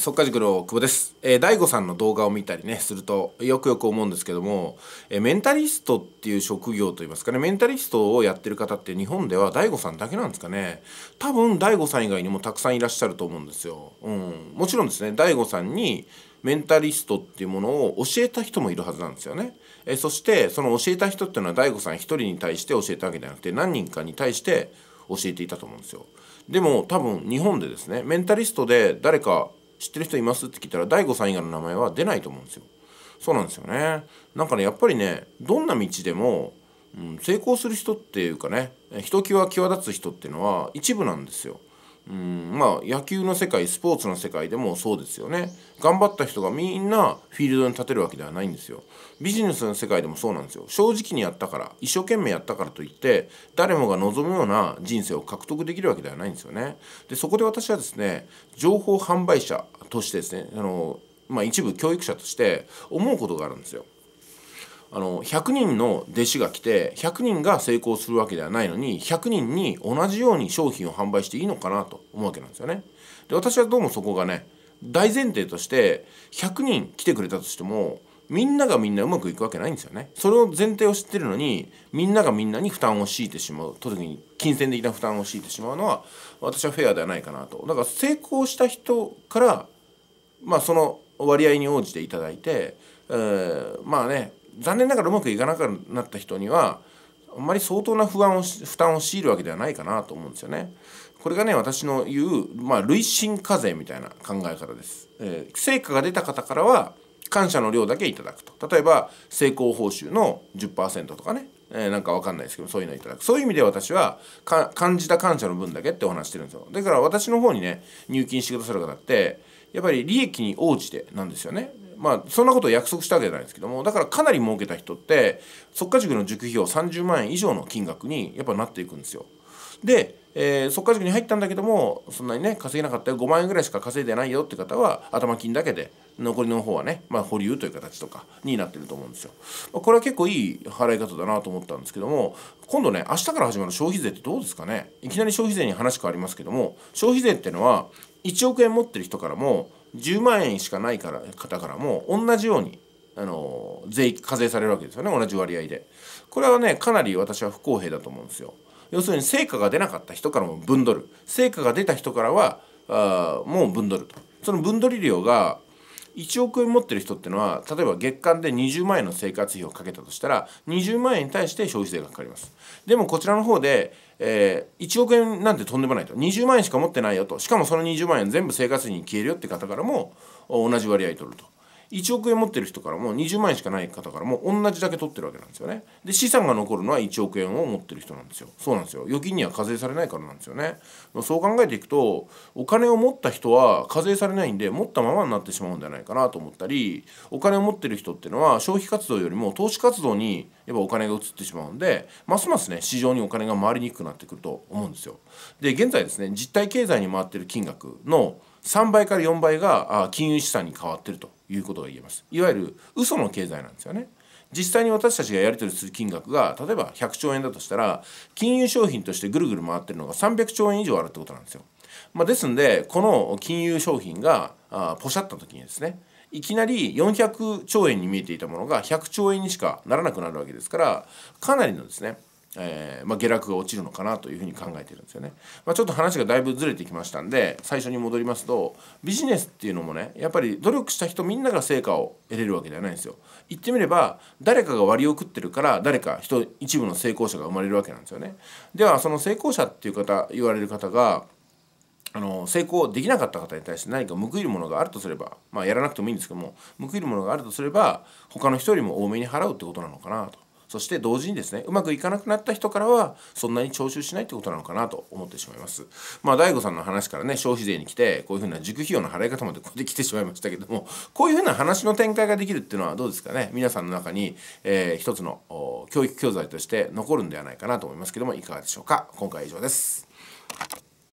速稼塾の久保です。えー、大悟さんの動画を見たりね、するとよくよく思うんですけども、えー、メンタリストっていう職業といいますかね、メンタリストをやってる方って日本では大悟さんだけなんですかね。多分大悟さん以外にもたくさんいらっしゃると思うんですよ。うん。もちろんですね、大悟さんにメンタリストっていうものを教えた人もいるはずなんですよね。えー、そしてその教えた人っていうのは大悟さん一人に対して教えたわけじゃなくて、何人かに対して教えていたと思うんですよ。でも多分日本でですねメンタリストで誰か知ってる人いますって聞いたら大悟さん以外の名前は出ないと思うんですよ。そうなんですよね。なんかねやっぱりねどんな道でも、うん、成功する人っていうかねひときわ際立つ人っていうのは一部なんですよ。うんまあ野球の世界スポーツの世界でもそうですよね頑張った人がみんなフィールドに立てるわけではないんですよビジネスの世界でもそうなんですよ正直にやったから一生懸命やったからといって誰もが望むような人生を獲得できるわけではないんですよねでそこで私はですね情報販売者としてですねあの、まあ、一部教育者として思うことがあるんですよあの100人の弟子が来て100人が成功するわけではないのに100人に同じように商品を販売していいのかなと思うわけなんですよね。で私はどうもそこがね大前提として100人来てくれたとしてもみんながみんなうまくいくわけないんですよね。それを前提を知ってるのにみんながみんなに負担を強いてしまう時に金銭的な負担を強いてしまうのは私はフェアではないかなと。だから成功した人からまあその割合に応じていただいて、えー、まあね残念ながらうまくいかなくなった人にはあんまり相当な不安を負担を強いるわけではないかなと思うんですよね。これがね私の言う、まあ、累進課税みたいな考え方です。えー、成果が出た方からは感謝の量だけいただくと例えば成功報酬の10%とかね、えー、なんか分かんないですけどそういうのいただくそういう意味で私は感じた感謝の分だけってお話してるんですよだから私の方にね入金してくださる方ってやっぱり利益に応じてなんですよねまあそんなことを約束したわけじゃないですけどもだからかなり儲けた人って即価塾の塾費用30万円以上の金額にやっぱなっていくんですよ。で、えー、即価塾に入ったんだけどもそんなにね稼げなかったよ5万円ぐらいしか稼いでないよって方は頭金だけで残りの方はね、まあ、保留という形とかになってると思うんですよ。まこれは結構いい払い方だなと思ったんですけども今度ね明日から始まる消費税ってどうですかねいきなり消費税に話変わりますけども消費税ってのは1億円持ってる人からも10万円しかないから方からも同じようにあの税課税されるわけですよね同じ割合でこれはねかなり私は不公平だと思うんですよ要するに成果が出なかった人からも分取る成果が出た人からはあもう分取るとその分取り量が1億円持ってる人ってのは例えば月間で20万円の生活費をかけたとしたら20万円に対して消費税がかかりますでもこちらの方で、えー、1億円なんてとんでもないと20万円しか持ってないよとしかもその20万円全部生活費に消えるよって方からも同じ割合取ると1億円持ってる人からも20万円しかない方からも同じだけ取ってるわけなんですよねで資産が残るのは1億円を持ってる人なんですよそうなんですよ預金には課税されないからなんですよねそう考えていくとお金を持った人は課税されないんで持ったままになってしまうんじゃないかなと思ったりお金を持ってる人っていうのは消費活動よりも投資活動にやっぱお金が移ってしまうんでますますね市場にお金が回りにくくなってくると思うんですよで現在ですね実体経済に回ってる金額の3倍から4倍が金融資産に変わってるということが言えますいわゆる嘘の経済なんですよね実際に私たちがやり取りする金額が例えば100兆円だとしたら金融商品としてぐるぐる回ってるのが300兆円以上あるってことなんですよ、まあ、ですんでこの金融商品があポシャった時にですねいきなり400兆円に見えていたものが100兆円にしかならなくなるわけですからかなりのですねえー、まあ、下落が落ちるのかなというふうに考えてるんですよね。まあ、ちょっと話がだいぶずれてきましたんで最初に戻りますとビジネスっていうのもねやっぱり努力した人みんなが成果を得れるわけではないんですよ。言ってみれば誰かが割を食ってるから誰か人一部の成功者が生まれるわけなんですよね。ではその成功者っていう方言われる方があの成功できなかった方に対して何か報いるものがあるとすれば、まあ、やらなくてもいいんですけども報いるものがあるとすれば他の人よりも多めに払うってことなのかなと。そして同時にですねうまくいかなくなった人からはそんなに徴収しないってことなのかなと思ってしまいますまあ DAIGO さんの話からね消費税に来てこういうふうな塾費用の払い方までこうできてしまいましたけどもこういうふうな話の展開ができるっていうのはどうですかね皆さんの中に、えー、一つの教育教材として残るんではないかなと思いますけどもいかがでしょうか今回は以上です。